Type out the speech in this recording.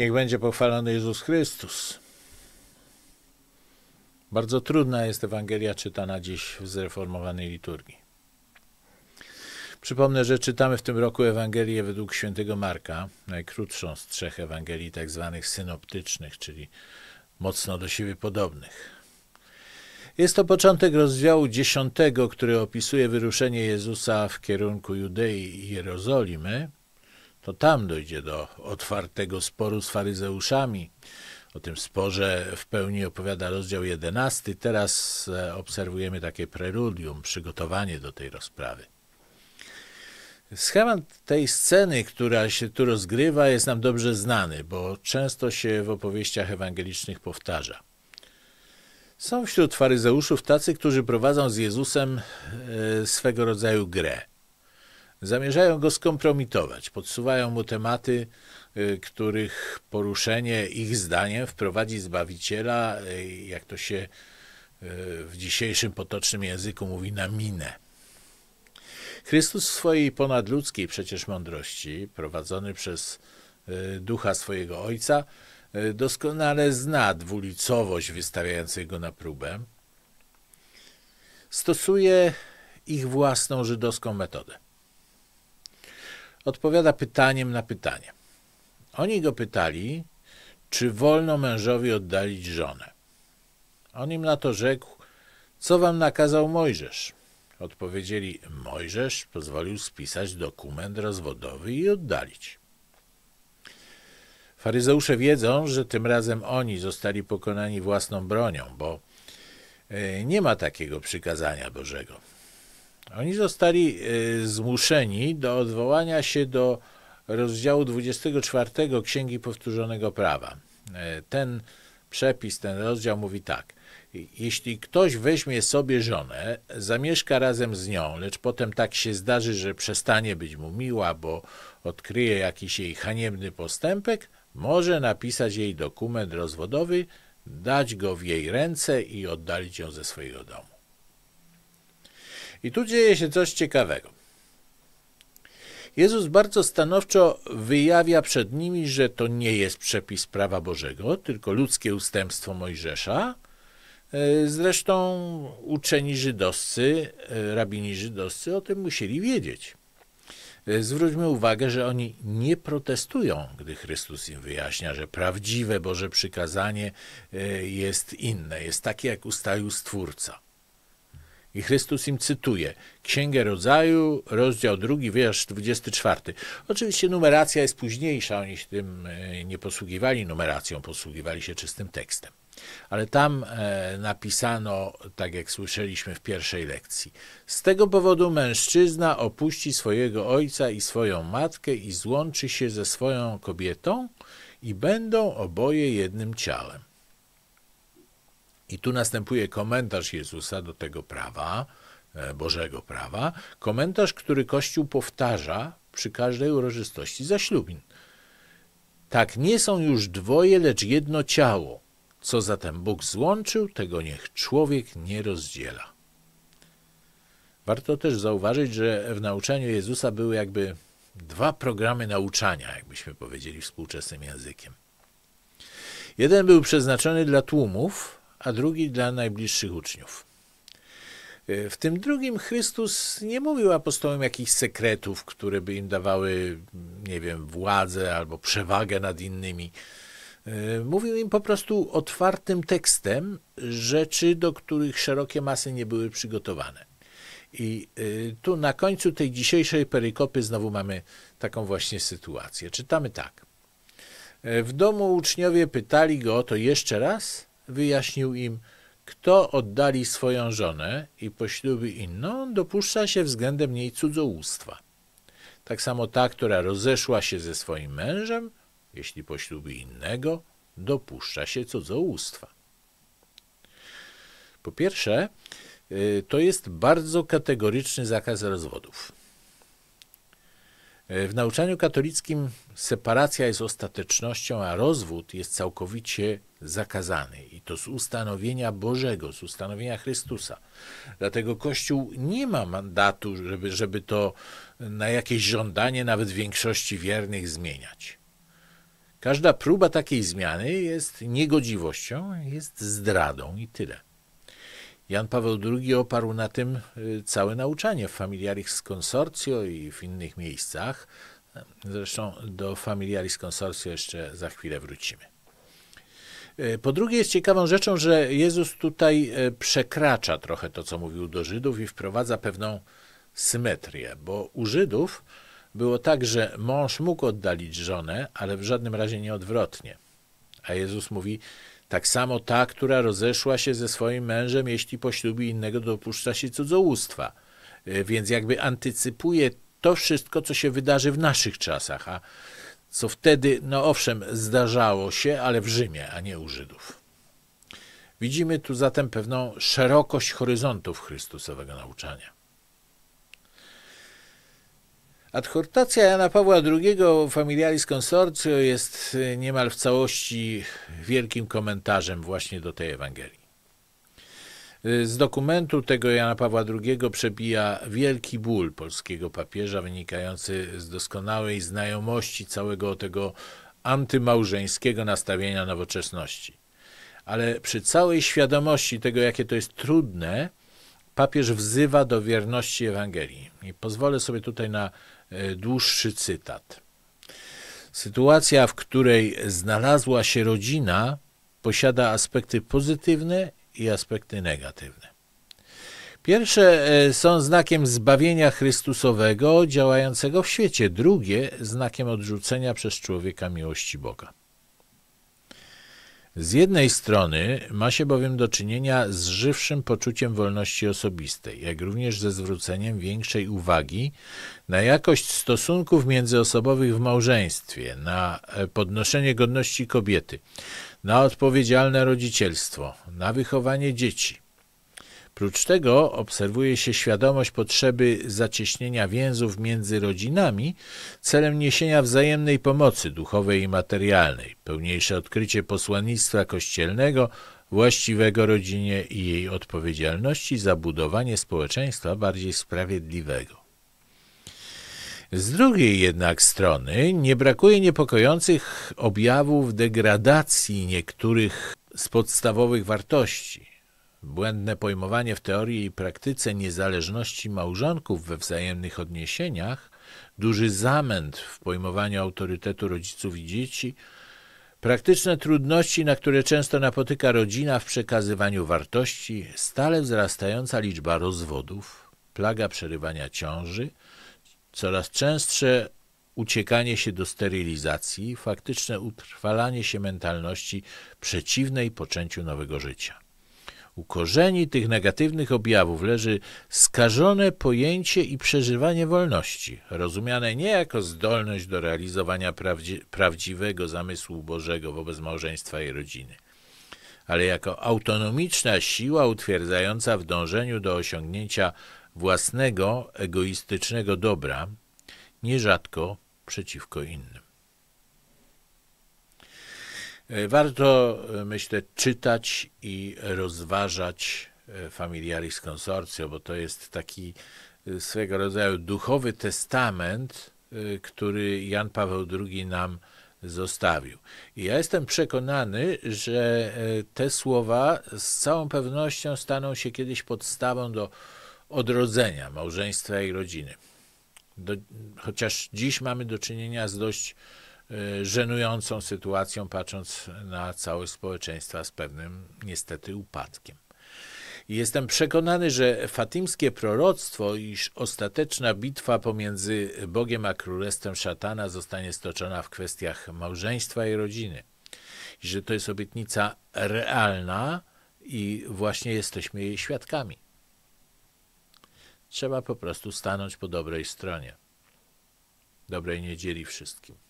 Niech będzie pochwalony Jezus Chrystus. Bardzo trudna jest Ewangelia czytana dziś w zreformowanej liturgii. Przypomnę, że czytamy w tym roku Ewangelię według świętego Marka, najkrótszą z trzech Ewangelii tak zwanych synoptycznych, czyli mocno do siebie podobnych. Jest to początek rozdziału dziesiątego, który opisuje wyruszenie Jezusa w kierunku Judei i Jerozolimy – to tam dojdzie do otwartego sporu z faryzeuszami. O tym sporze w pełni opowiada rozdział 11. Teraz e, obserwujemy takie preludium, przygotowanie do tej rozprawy. Schemat tej sceny, która się tu rozgrywa, jest nam dobrze znany, bo często się w opowieściach ewangelicznych powtarza. Są wśród faryzeuszów tacy, którzy prowadzą z Jezusem e, swego rodzaju grę zamierzają go skompromitować. Podsuwają mu tematy, y, których poruszenie ich zdaniem wprowadzi Zbawiciela, y, jak to się y, w dzisiejszym potocznym języku mówi, na minę. Chrystus w swojej ponadludzkiej przecież mądrości, prowadzony przez ducha swojego Ojca, doskonale zna dwulicowość wystawiającej go na próbę. Stosuje ich własną żydowską metodę odpowiada pytaniem na pytanie. Oni go pytali, czy wolno mężowi oddalić żonę. On im na to rzekł, co wam nakazał Mojżesz? Odpowiedzieli, Mojżesz pozwolił spisać dokument rozwodowy i oddalić. Faryzeusze wiedzą, że tym razem oni zostali pokonani własną bronią, bo e, nie ma takiego przykazania Bożego. Oni zostali e, zmuszeni do odwołania się do rozdziału 24 Księgi Powtórzonego Prawa. E, ten przepis, ten rozdział mówi tak. Jeśli ktoś weźmie sobie żonę, zamieszka razem z nią, lecz potem tak się zdarzy, że przestanie być mu miła, bo odkryje jakiś jej haniebny postępek, może napisać jej dokument rozwodowy, dać go w jej ręce i oddalić ją ze swojego domu. I tu dzieje się coś ciekawego. Jezus bardzo stanowczo wyjawia przed nimi, że to nie jest przepis prawa Bożego, tylko ludzkie ustępstwo Mojżesza. E, zresztą uczeni żydowscy, e, rabini żydowscy o tym musieli wiedzieć. E, zwróćmy uwagę, że oni nie protestują, gdy Chrystus im wyjaśnia, że prawdziwe Boże przykazanie jest inne, jest takie, jak ustalił Stwórca. I Chrystus im cytuje Księgę Rodzaju, rozdział 2, wiersz 24. Oczywiście numeracja jest późniejsza, oni się tym e, nie posługiwali numeracją, posługiwali się czystym tekstem. Ale tam e, napisano, tak jak słyszeliśmy w pierwszej lekcji, z tego powodu mężczyzna opuści swojego ojca i swoją matkę i złączy się ze swoją kobietą i będą oboje jednym ciałem. I tu następuje komentarz Jezusa do tego prawa, e, Bożego prawa, komentarz, który Kościół powtarza przy każdej uroczystości zaślubin. Tak nie są już dwoje, lecz jedno ciało. Co zatem Bóg złączył, tego niech człowiek nie rozdziela. Warto też zauważyć, że w nauczaniu Jezusa były jakby dwa programy nauczania, jakbyśmy powiedzieli współczesnym językiem. Jeden był przeznaczony dla tłumów, a drugi dla najbliższych uczniów. E, w tym drugim Chrystus nie mówił apostołom jakichś sekretów, które by im dawały, nie wiem, władzę albo przewagę nad innymi. E, mówił im po prostu otwartym tekstem rzeczy, do których szerokie masy nie były przygotowane. I e, tu na końcu tej dzisiejszej perykopy znowu mamy taką właśnie sytuację. Czytamy tak. W domu uczniowie pytali go o to jeszcze raz, wyjaśnił im, kto oddali swoją żonę i poślubi inną, dopuszcza się względem niej cudzołóstwa. Tak samo ta, która rozeszła się ze swoim mężem, jeśli poślubi innego, dopuszcza się cudzołóstwa. Po pierwsze, y, to jest bardzo kategoryczny zakaz rozwodów. E, w nauczaniu katolickim separacja jest ostatecznością, a rozwód jest całkowicie zakazany i to z ustanowienia Bożego, z ustanowienia Chrystusa. Dlatego Kościół nie ma mandatu, żeby, żeby to na jakieś żądanie nawet większości wiernych zmieniać. Każda próba takiej zmiany jest niegodziwością, jest zdradą i tyle. Jan Paweł II oparł na tym y, całe nauczanie w Familiaris Consortio i w innych miejscach. Zresztą do Familiaris Consortio jeszcze za chwilę wrócimy. Y, po drugie, jest ciekawą rzeczą, że Jezus tutaj y, przekracza trochę to, co mówił do Żydów i wprowadza pewną symetrię, bo u Żydów było tak, że mąż mógł oddalić żonę, ale w żadnym razie nie odwrotnie. A Jezus mówi: tak samo ta, która rozeszła się ze swoim mężem, jeśli po innego dopuszcza się cudzołóstwa. E, więc jakby antycypuje to wszystko, co się wydarzy w naszych czasach, a co wtedy, no owszem, zdarzało się, ale w Rzymie, a nie u Żydów. Widzimy tu zatem pewną szerokość horyzontów Chrystusowego nauczania. Adhortacja Jana Pawła II Familiaris Consortio jest y, niemal w całości wielkim komentarzem właśnie do tej Ewangelii. Y, z dokumentu tego Jana Pawła II przebija wielki ból polskiego papieża wynikający z doskonałej znajomości całego tego antymałżeńskiego nastawienia nowoczesności. Ale przy całej świadomości tego, jakie to jest trudne, papież wzywa do wierności Ewangelii. I pozwolę sobie tutaj na E, dłuższy cytat. Sytuacja, w której znalazła się rodzina, posiada aspekty pozytywne i aspekty negatywne. Pierwsze e, są znakiem zbawienia Chrystusowego działającego w świecie, drugie znakiem odrzucenia przez człowieka miłości Boga. Z jednej strony ma się bowiem do czynienia z żywszym poczuciem wolności osobistej, jak również ze zwróceniem większej uwagi na jakość stosunków międzyosobowych w małżeństwie, na e, podnoszenie godności kobiety, na odpowiedzialne rodzicielstwo, na wychowanie dzieci. Prócz tego obserwuje się świadomość potrzeby zacieśnienia więzów między rodzinami celem niesienia wzajemnej pomocy duchowej i materialnej, pełniejsze odkrycie posłannictwa kościelnego właściwego rodzinie i jej odpowiedzialności za budowanie społeczeństwa bardziej sprawiedliwego. Z drugiej jednak strony nie brakuje niepokojących objawów degradacji niektórych z podstawowych wartości. Błędne pojmowanie w teorii i praktyce niezależności małżonków we wzajemnych odniesieniach, duży zamęt w pojmowaniu autorytetu rodziców i dzieci, praktyczne trudności, na które często napotyka rodzina w przekazywaniu wartości, stale wzrastająca liczba rozwodów, plaga przerywania ciąży, coraz częstsze uciekanie się do sterylizacji, faktyczne utrwalanie się mentalności przeciwnej poczęciu nowego życia. U korzeni tych negatywnych objawów leży skażone pojęcie i przeżywanie wolności, rozumiane nie jako zdolność do realizowania prawdzi prawdziwego zamysłu Bożego wobec małżeństwa i rodziny, ale jako autonomiczna siła utwierdzająca w dążeniu do osiągnięcia własnego, egoistycznego dobra, nierzadko przeciwko innym. E, warto, e, myślę, czytać i rozważać e, Familiaris Consortio, bo to jest taki swego rodzaju duchowy testament, który Jan Paweł II nam zostawił. I ja jestem przekonany, że te słowa z całą pewnością staną się kiedyś podstawą do odrodzenia małżeństwa i rodziny. Do, chociaż dziś mamy do czynienia z dość E, żenującą sytuacją, patrząc na całe społeczeństwa z pewnym niestety upadkiem. Jestem przekonany, że fatimskie proroctwo, iż ostateczna bitwa pomiędzy Bogiem a Królestwem Szatana zostanie stoczona w kwestiach małżeństwa i rodziny, i że to jest obietnica realna i właśnie jesteśmy jej świadkami. Trzeba po prostu stanąć po dobrej stronie. Dobrej niedzieli wszystkim.